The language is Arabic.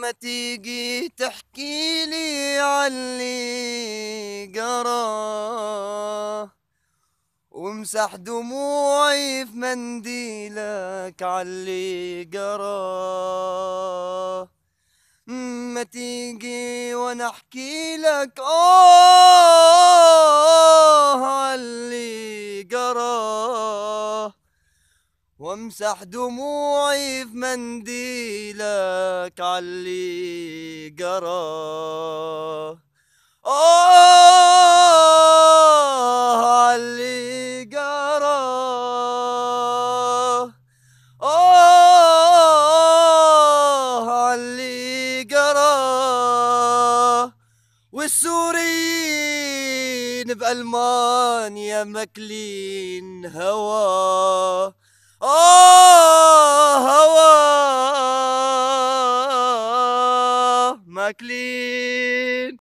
ما تيجي تحكي لي علي جرى وامسح دموعي في منديلك علي جرى ما تيجي وانا احكي لك اه وامسح دموعي في منديلك علي جرى آه علي جرى آه علي جرى والسوريين بألمانيا ماكلين هواه Clean.